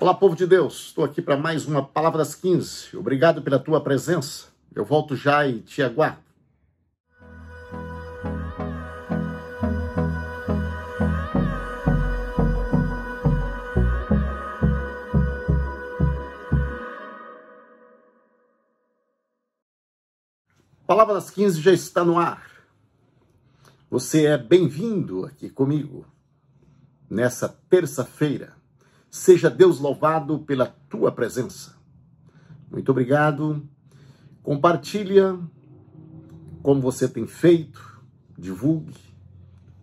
Olá, povo de Deus. Estou aqui para mais uma Palavra das 15. Obrigado pela tua presença. Eu volto já e te aguardo. Palavra das 15 já está no ar. Você é bem-vindo aqui comigo nessa terça-feira. Seja Deus louvado pela tua presença. Muito obrigado. Compartilha como você tem feito, divulgue,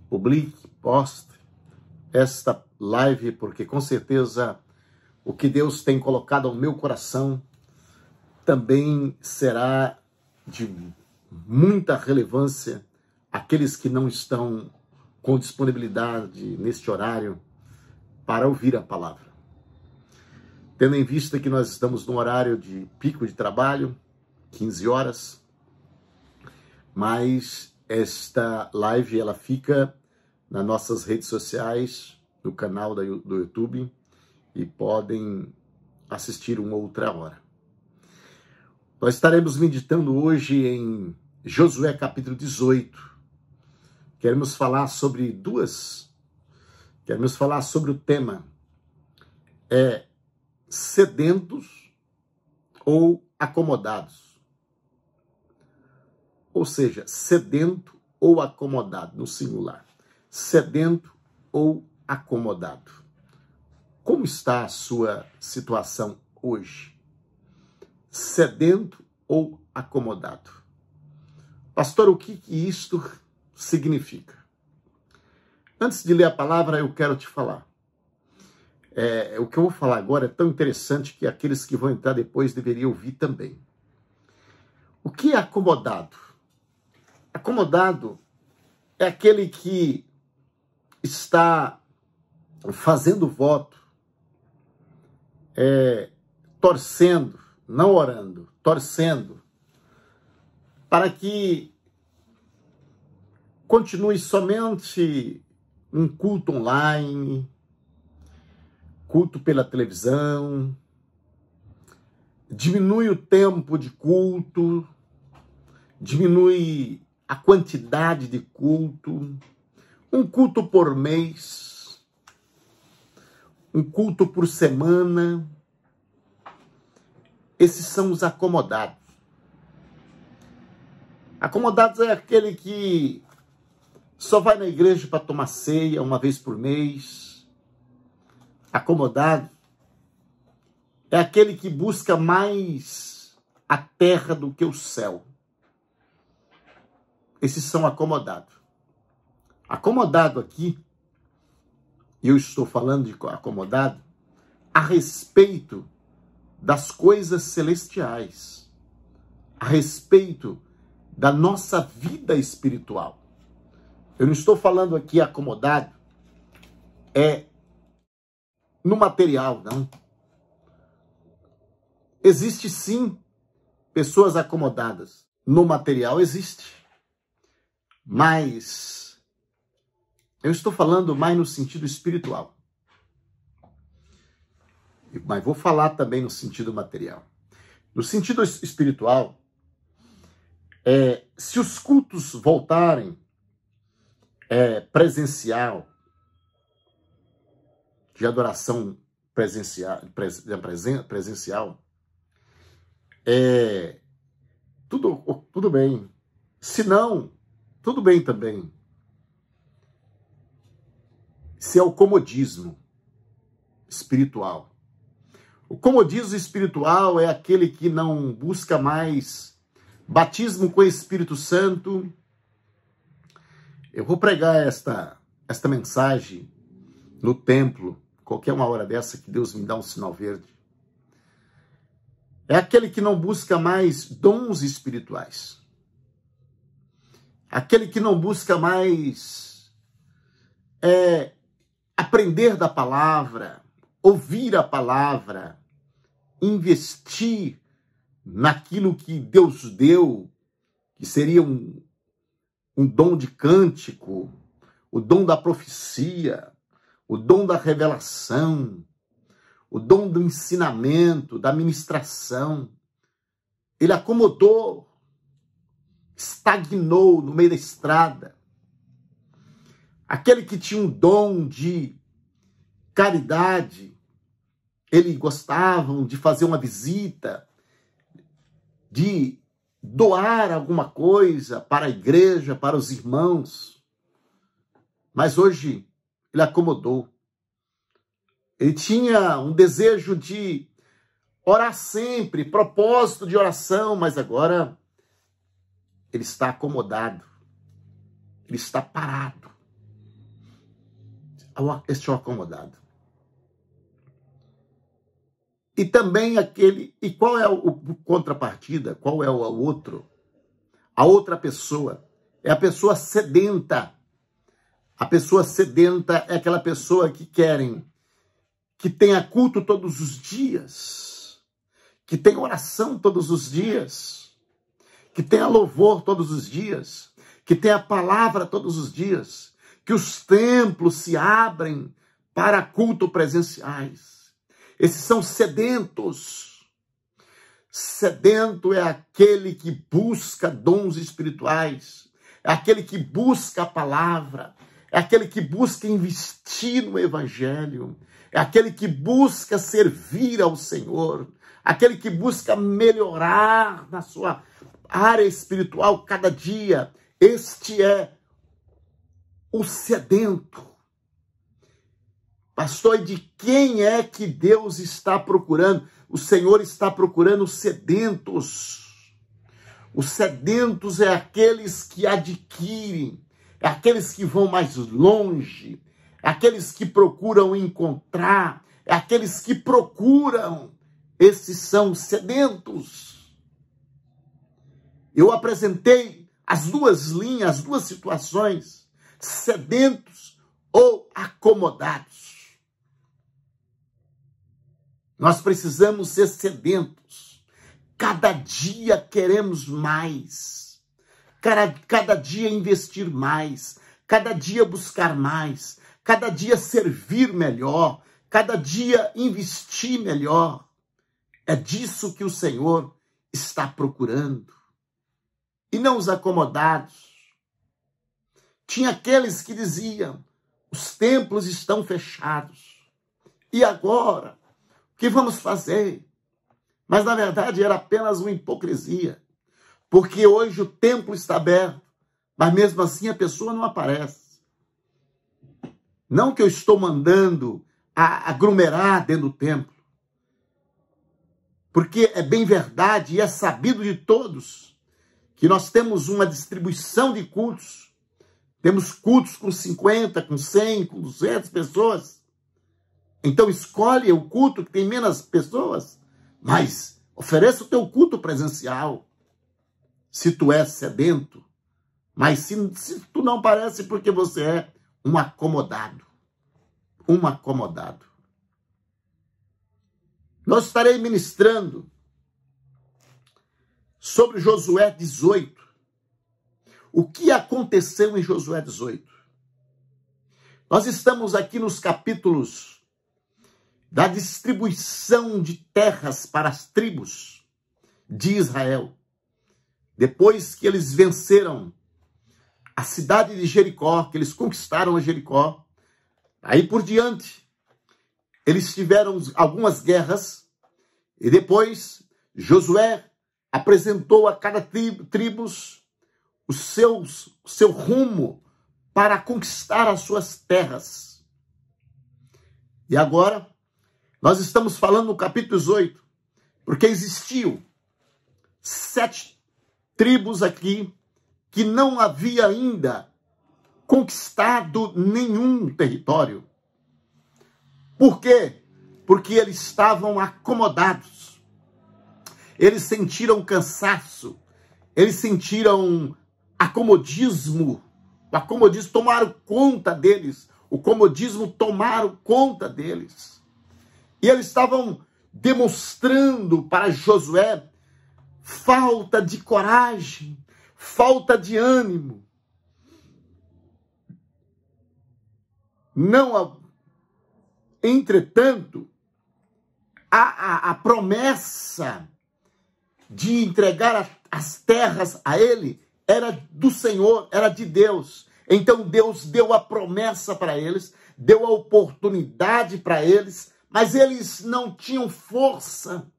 publique, poste esta live, porque com certeza o que Deus tem colocado ao meu coração também será de muita relevância àqueles que não estão com disponibilidade neste horário para ouvir a palavra. Tendo em vista que nós estamos num horário de pico de trabalho, 15 horas, mas esta live ela fica nas nossas redes sociais, no canal do YouTube e podem assistir uma outra hora. Nós estaremos meditando hoje em Josué capítulo 18. Queremos falar sobre duas Queremos falar sobre o tema é sedentos ou acomodados. Ou seja, sedento ou acomodado no singular. Sedento ou acomodado. Como está a sua situação hoje? Sedento ou acomodado? Pastor, o que, que isto significa? Antes de ler a palavra, eu quero te falar. É, o que eu vou falar agora é tão interessante que aqueles que vão entrar depois deveriam ouvir também. O que é acomodado? Acomodado é aquele que está fazendo voto, é, torcendo, não orando, torcendo, para que continue somente um culto online, culto pela televisão, diminui o tempo de culto, diminui a quantidade de culto, um culto por mês, um culto por semana. Esses são os acomodados. Acomodados é aquele que só vai na igreja para tomar ceia uma vez por mês, acomodado. É aquele que busca mais a terra do que o céu. Esses são acomodados. Acomodado aqui, e eu estou falando de acomodado, a respeito das coisas celestiais, a respeito da nossa vida espiritual. Eu não estou falando aqui acomodado é no material, não. Existe sim pessoas acomodadas. No material existe. Mas eu estou falando mais no sentido espiritual. Mas vou falar também no sentido material. No sentido espiritual, é, se os cultos voltarem é, presencial, de adoração presencial, presen, presencial é, tudo, tudo bem. Se não, tudo bem também. Se é o comodismo espiritual. O comodismo espiritual é aquele que não busca mais batismo com o Espírito Santo, eu vou pregar esta, esta mensagem no templo, qualquer uma hora dessa que Deus me dá um sinal verde. É aquele que não busca mais dons espirituais. Aquele que não busca mais é, aprender da palavra, ouvir a palavra, investir naquilo que Deus deu, que seria um, um dom de cântico, o dom da profecia, o dom da revelação, o dom do ensinamento, da ministração. Ele acomodou, estagnou no meio da estrada. Aquele que tinha um dom de caridade, ele gostava de fazer uma visita, de doar alguma coisa para a igreja, para os irmãos. Mas hoje ele acomodou. Ele tinha um desejo de orar sempre, propósito de oração, mas agora ele está acomodado. Ele está parado. Este é o acomodado. E também aquele. E qual é o, o contrapartida? Qual é o, o outro? A outra pessoa é a pessoa sedenta. A pessoa sedenta é aquela pessoa que querem que tenha culto todos os dias, que tenha oração todos os dias, que tenha louvor todos os dias, que tenha palavra todos os dias, que os templos se abrem para culto presenciais. Esses são sedentos. Sedento é aquele que busca dons espirituais, é aquele que busca a palavra, é aquele que busca investir no evangelho, é aquele que busca servir ao Senhor, aquele que busca melhorar na sua área espiritual cada dia. Este é o sedento. Pastor, de quem é que Deus está procurando? O Senhor está procurando sedentos. Os sedentos é aqueles que adquirem, é aqueles que vão mais longe, é aqueles que procuram encontrar, é aqueles que procuram. Esses são sedentos. Eu apresentei as duas linhas, as duas situações: sedentos ou acomodados. Nós precisamos ser sedentos. Cada dia queremos mais. Cada, cada dia investir mais. Cada dia buscar mais. Cada dia servir melhor. Cada dia investir melhor. É disso que o Senhor está procurando. E não os acomodados. Tinha aqueles que diziam: os templos estão fechados. E agora? que vamos fazer? Mas na verdade era apenas uma hipocrisia, porque hoje o templo está aberto, mas mesmo assim a pessoa não aparece. Não que eu estou mandando a aglomerar dentro do templo, porque é bem verdade e é sabido de todos que nós temos uma distribuição de cultos. Temos cultos com 50, com 100, com 200 pessoas. Então escolhe o culto que tem menos pessoas, mas ofereça o teu culto presencial. Se tu és sedento, mas se, se tu não parece porque você é um acomodado. Um acomodado. Nós estarei ministrando sobre Josué 18. O que aconteceu em Josué 18? Nós estamos aqui nos capítulos da distribuição de terras para as tribos de Israel. Depois que eles venceram a cidade de Jericó, que eles conquistaram a Jericó, aí por diante, eles tiveram algumas guerras e depois Josué apresentou a cada tribo, tribos os seus, o seu rumo para conquistar as suas terras. E agora nós estamos falando no capítulo 18, porque existiu sete tribos aqui que não havia ainda conquistado nenhum território. Por quê? Porque eles estavam acomodados. Eles sentiram cansaço, eles sentiram acomodismo. O acomodismo tomaram conta deles, o comodismo tomaram conta deles. E eles estavam demonstrando para Josué falta de coragem, falta de ânimo. Não, entretanto, a, a, a promessa de entregar a, as terras a ele era do Senhor, era de Deus. Então Deus deu a promessa para eles, deu a oportunidade para eles mas eles não tinham força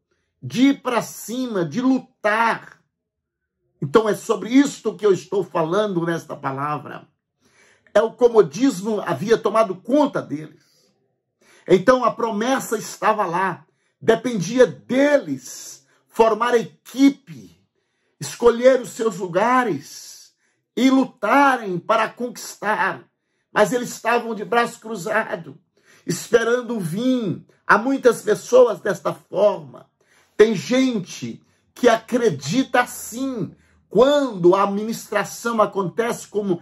de ir para cima, de lutar. Então é sobre isto que eu estou falando nesta palavra. É o comodismo havia tomado conta deles. Então a promessa estava lá, dependia deles formar a equipe, escolher os seus lugares e lutarem para conquistar. Mas eles estavam de braço cruzado esperando o vinho. Há muitas pessoas desta forma. Tem gente que acredita assim. Quando a ministração acontece como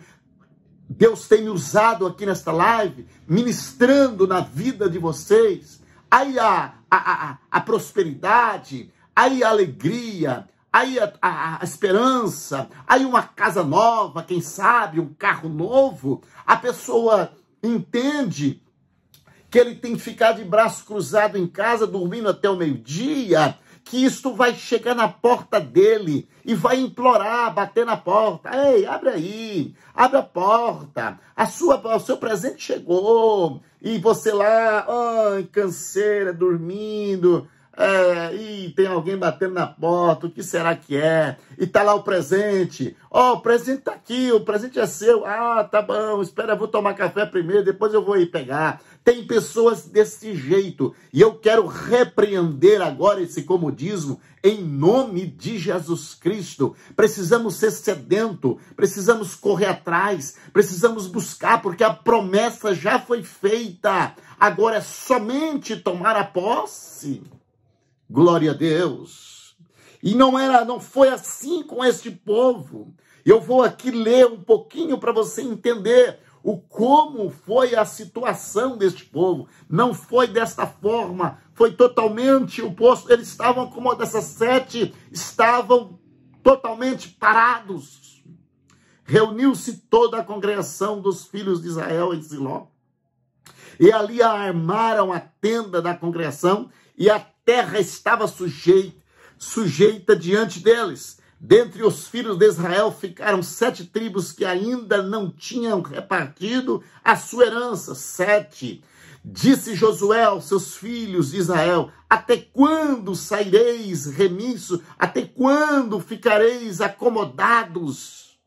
Deus tem me usado aqui nesta live, ministrando na vida de vocês, aí a, a, a, a prosperidade, aí a alegria, aí a, a, a, esperança, aí uma casa nova, quem sabe, um carro novo, a pessoa entende que ele tem que ficar de braço cruzado em casa, dormindo até o meio-dia, que isto vai chegar na porta dele e vai implorar, bater na porta. Ei, abre aí, abre a porta. A sua, o seu presente chegou. E você lá, ai, canseira, dormindo. É, e tem alguém batendo na porta, o que será que é? E tá lá o presente. Ó, oh, o presente tá aqui, o presente é seu. Ah, tá bom, espera, eu vou tomar café primeiro, depois eu vou ir pegar. Tem pessoas desse jeito. E eu quero repreender agora esse comodismo em nome de Jesus Cristo. Precisamos ser sedento, precisamos correr atrás, precisamos buscar, porque a promessa já foi feita. Agora é somente tomar a posse. Glória a Deus. E não era, não foi assim com este povo. Eu vou aqui ler um pouquinho para você entender o como foi a situação deste povo. Não foi desta forma, foi totalmente oposto. Eles estavam como dessas sete, estavam totalmente parados. Reuniu-se toda a congregação dos filhos de Israel em Siló. E ali armaram a tenda da congregação e a terra estava sujeita, sujeita diante deles. Dentre os filhos de Israel ficaram sete tribos que ainda não tinham repartido a sua herança. Sete. Disse Josué aos seus filhos de Israel: Até quando saireis remisso? Até quando ficareis acomodados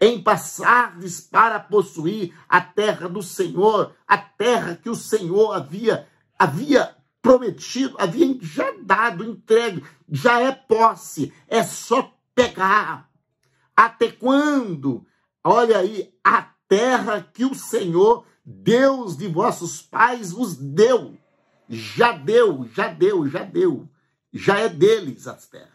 em passardes para possuir a terra do Senhor, a terra que o Senhor havia havia prometido, havia já dado, entregue, já é posse, é só pegar. Até quando? Olha aí, a terra que o Senhor, Deus de vossos pais, vos deu. Já deu, já deu, já deu. Já é deles as terras.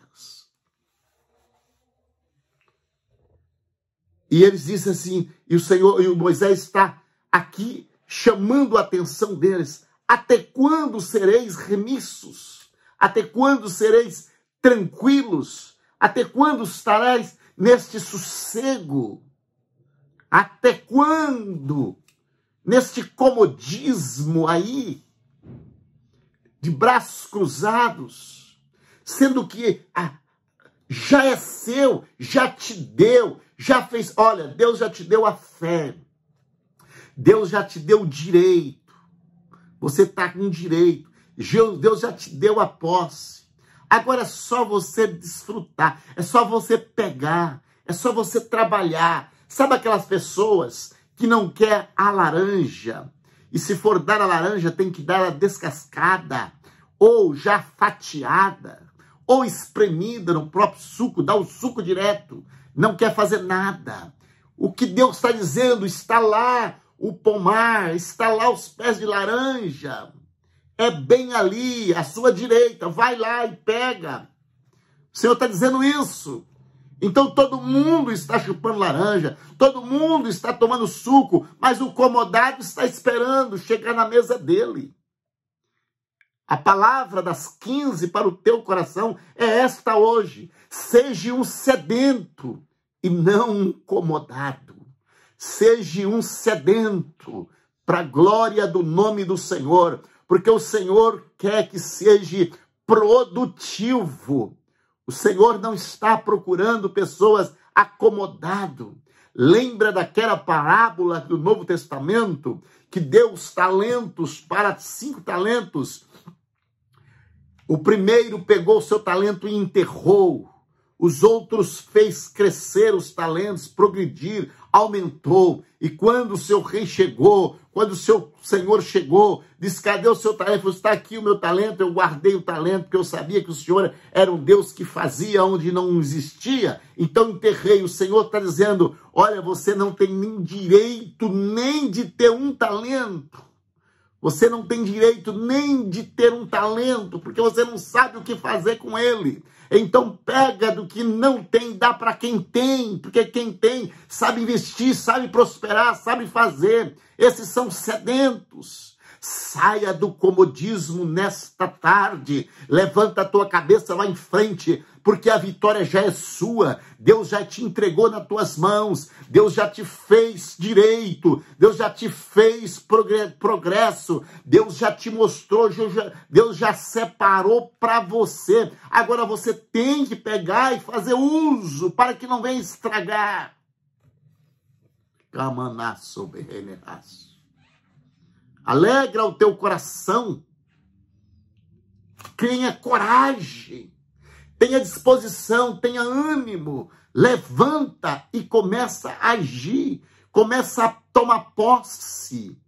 E eles dizem assim, e o Senhor, e o Moisés está aqui chamando a atenção deles até quando sereis remissos? Até quando sereis tranquilos? Até quando estareis neste sossego? Até quando? Neste comodismo aí, de braços cruzados, sendo que ah, já é seu, já te deu, já fez. Olha, Deus já te deu a fé, Deus já te deu o direito. Você está com direito. Deus já te deu a posse. Agora é só você desfrutar, é só você pegar, é só você trabalhar. Sabe aquelas pessoas que não quer a laranja? E se for dar a laranja, tem que dar a descascada, ou já fatiada, ou espremida no próprio suco, dá o suco direto. Não quer fazer nada. O que Deus está dizendo está lá o pomar, está lá os pés de laranja. É bem ali, à sua direita. Vai lá e pega. O Senhor está dizendo isso. Então todo mundo está chupando laranja, todo mundo está tomando suco, mas o comodado está esperando chegar na mesa dele. A palavra das 15 para o teu coração é esta hoje: seja um sedento e não um incomodado. Seja um sedento para a glória do nome do Senhor, porque o Senhor quer que seja produtivo. O Senhor não está procurando pessoas acomodado. Lembra daquela parábola do Novo Testamento que deu os talentos para cinco talentos? O primeiro pegou o seu talento e enterrou. Os outros fez crescer os talentos, progredir aumentou. E quando o seu rei chegou, quando o seu senhor chegou, disse: Cadê o seu talento? Está aqui o meu talento, eu guardei o talento, porque eu sabia que o senhor era um Deus que fazia onde não existia. Então enterrei. O senhor está dizendo: Olha, você não tem nem direito nem de ter um talento. Você não tem direito nem de ter um talento, porque você não sabe o que fazer com ele. Então pega do que não tem, dá para quem tem, porque quem tem sabe investir, sabe prosperar, sabe fazer. Esses são sedentos. Saia do comodismo nesta tarde. Levanta a tua cabeça lá em frente, porque a vitória já é sua. Deus já te entregou nas tuas mãos. Deus já te fez direito. Deus já te fez progresso. Deus já te mostrou. Deus já separou para você. Agora você tem que pegar e fazer uso para que não venha estragar. Camaná sobre Reneraço. Alegra o teu coração. Tenha coragem. Tenha disposição, tenha ânimo. Levanta e começa a agir. Começa a tomar posse.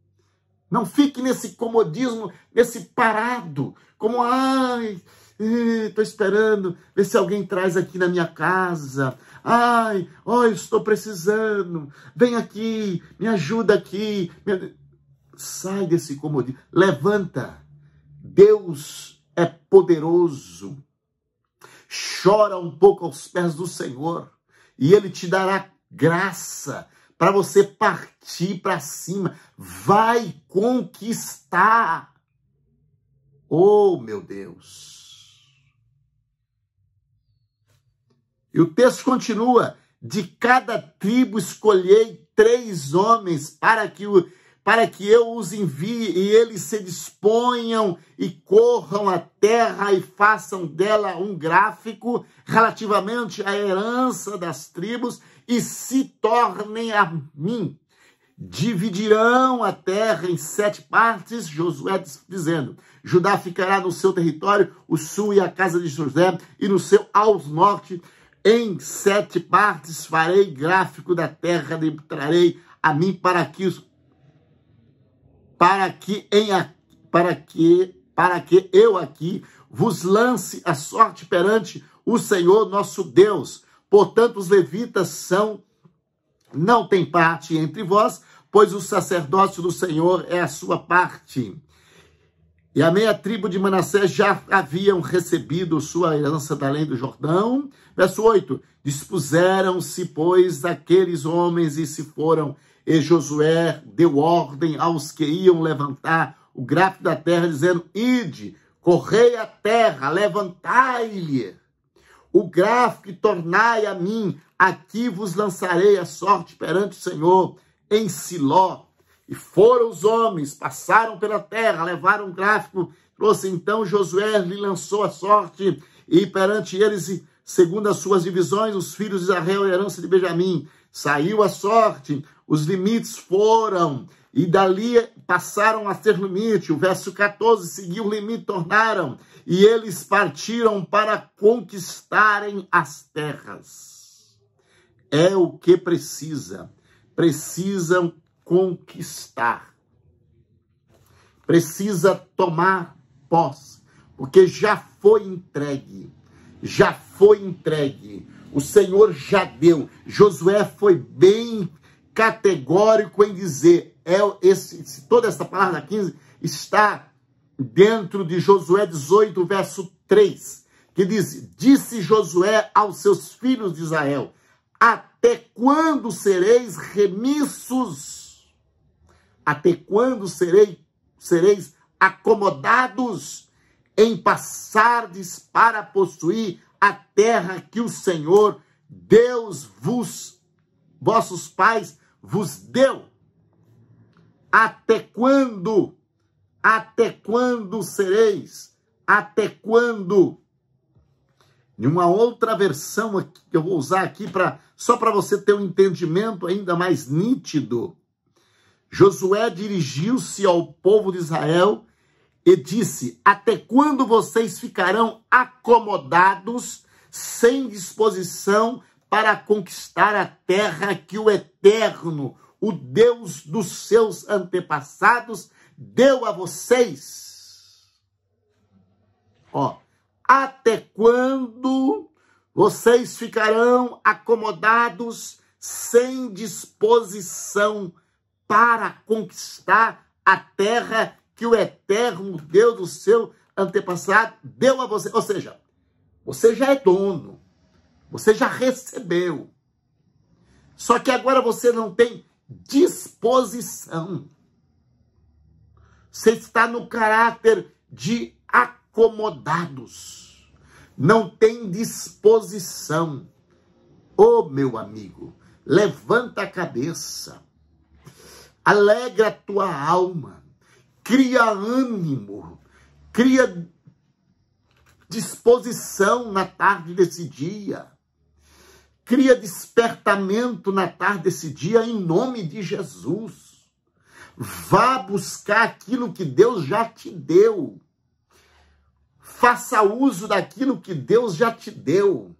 Não fique nesse comodismo, nesse parado, como ai, estou eh, esperando ver se alguém traz aqui na minha casa. Ai, oh, estou precisando. Vem aqui, me ajuda aqui sai desse comodismo, levanta. Deus é poderoso. Chora um pouco aos pés do Senhor e ele te dará graça para você partir para cima. Vai conquistar. Oh, meu Deus. E o texto continua: de cada tribo escolhei três homens para que o para que eu os envie e eles se disponham e corram à terra e façam dela um gráfico relativamente à herança das tribos e se tornem a mim. Dividirão a terra em sete partes, Josué dizendo: Judá ficará no seu território, o sul e a casa de José, e no seu ao norte. Em sete partes farei gráfico da terra, e trarei a mim para que os para que, em, para que, para que eu aqui vos lance a sorte perante o Senhor nosso Deus. Portanto, os levitas são, não têm parte entre vós, pois o sacerdócio do Senhor é a sua parte. E a meia tribo de Manassés já haviam recebido sua herança da lei do Jordão. Verso 8: Dispuseram-se, pois, aqueles homens e se foram e Josué deu ordem aos que iam levantar o gráfico da terra, dizendo: Ide, correi a terra, levantai-lhe o gráfico e tornai a mim, aqui vos lançarei a sorte perante o Senhor, em Siló. E foram os homens, passaram pela terra, levaram o gráfico, trouxe então Josué, lhe lançou a sorte, e perante eles, segundo as suas divisões, os filhos de Israel, herança de Benjamim, saiu a sorte, os limites foram, e dali passaram a ser limite. O verso 14 seguiu o limite, tornaram, e eles partiram para conquistarem as terras. É o que precisa. Precisam conquistar. Precisa tomar posse, porque já foi entregue. Já foi entregue o Senhor já deu. Josué foi bem categórico em dizer: é esse, toda essa palavra 15 está dentro de Josué 18, verso 3, que diz: Disse Josué aos seus filhos de Israel: Até quando sereis remissos? Até quando serei, sereis acomodados em passardes para possuir a terra que o Senhor Deus vos, vossos pais, vos deu. Até quando? Até quando sereis? Até quando? Em uma outra versão aqui, que eu vou usar aqui para só para você ter um entendimento ainda mais nítido. Josué dirigiu-se ao povo de Israel e disse: Até quando vocês ficarão acomodados, sem disposição para conquistar a terra que o Eterno, o Deus dos seus antepassados, deu a vocês? Ó, até quando vocês ficarão acomodados, sem disposição para conquistar a terra que o eterno Deus do seu antepassado deu a você. Ou seja, você já é dono, você já recebeu. Só que agora você não tem disposição. Você está no caráter de acomodados. Não tem disposição. Ô oh, meu amigo, levanta a cabeça. Alegra a tua alma cria ânimo, cria disposição na tarde desse dia, cria despertamento na tarde desse dia, em nome de Jesus. Vá buscar aquilo que Deus já te deu. Faça uso daquilo que Deus já te deu.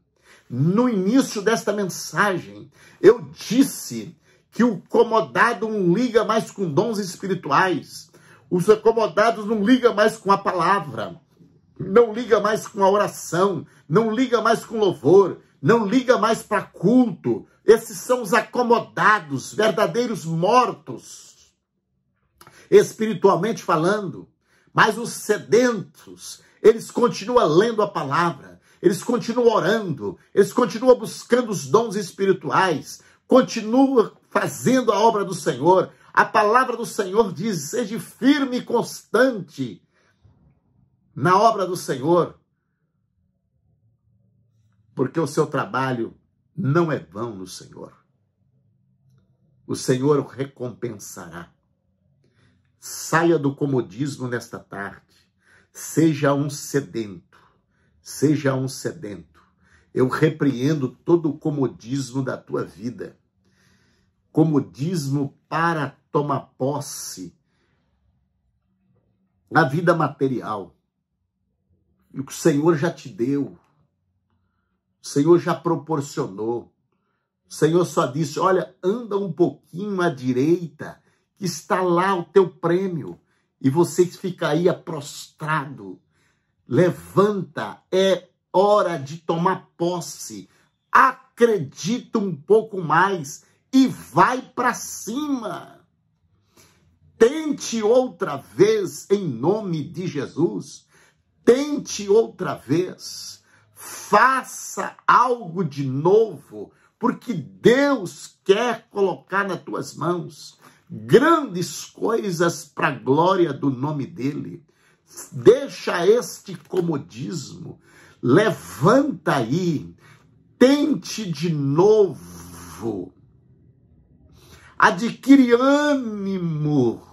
No início desta mensagem, eu disse que o comodado não liga mais com dons espirituais, os acomodados não ligam mais com a palavra, não liga mais com a oração, não liga mais com louvor, não liga mais para culto. Esses são os acomodados, verdadeiros mortos, espiritualmente falando. Mas os sedentos, eles continuam lendo a palavra, eles continuam orando, eles continuam buscando os dons espirituais, continuam fazendo a obra do Senhor, a palavra do Senhor diz: seja firme e constante na obra do Senhor, porque o seu trabalho não é vão no Senhor. O Senhor o recompensará. Saia do comodismo nesta tarde. Seja um sedento. Seja um sedento. Eu repreendo todo o comodismo da tua vida. Comodismo para toma posse na vida material. E o que o Senhor já te deu, o Senhor já proporcionou. O Senhor só disse: olha, anda um pouquinho à direita, que está lá o teu prêmio. E você ficaria prostrado. Levanta, é hora de tomar posse. Acredita um pouco mais e vai para cima. Tente outra vez em nome de Jesus. Tente outra vez. Faça algo de novo, porque Deus quer colocar nas tuas mãos grandes coisas para a glória do nome dele. Deixa este comodismo. Levanta aí. Tente de novo. Adquire ânimo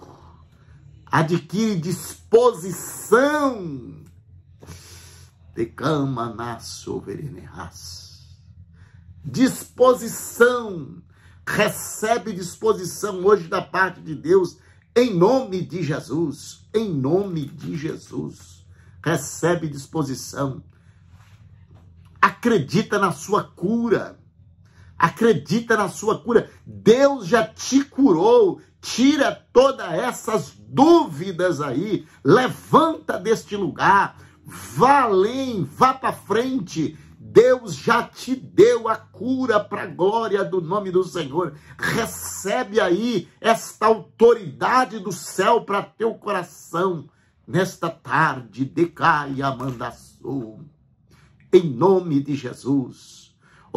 adquire disposição decama na soberanás. Disposição, recebe disposição hoje da parte de Deus, em nome de Jesus, em nome de Jesus. Recebe disposição. Acredita na sua cura Acredita na sua cura. Deus já te curou. Tira todas essas dúvidas aí. Levanta deste lugar. Vá além, vá para frente. Deus já te deu a cura para a glória do nome do Senhor. Recebe aí esta autoridade do céu para teu coração nesta tarde. Decaia mandaçou. Em nome de Jesus.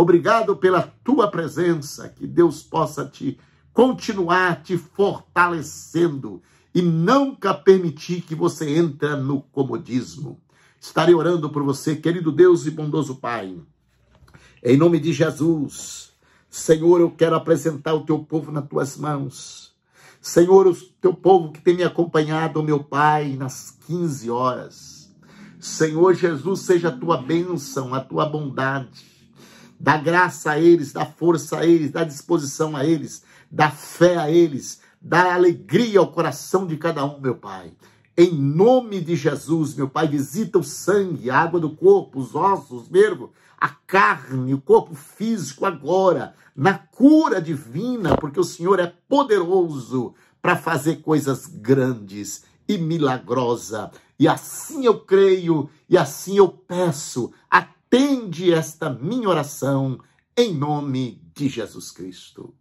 Obrigado pela tua presença, que Deus possa te continuar te fortalecendo e nunca permitir que você entre no comodismo. Estarei orando por você, querido Deus e bondoso Pai. Em nome de Jesus, Senhor, eu quero apresentar o teu povo nas tuas mãos. Senhor, o teu povo que tem me acompanhado, meu Pai, nas 15 horas. Senhor Jesus, seja a tua bênção, a tua bondade. Dá graça a eles, dá força a eles, dá disposição a eles, dá fé a eles, dá alegria ao coração de cada um, meu Pai. Em nome de Jesus, meu Pai, visita o sangue, a água do corpo, os ossos, mesmo, a carne, o corpo físico agora, na cura divina, porque o Senhor é poderoso para fazer coisas grandes e milagrosas. E assim eu creio, e assim eu peço a atende esta minha oração em nome de Jesus Cristo.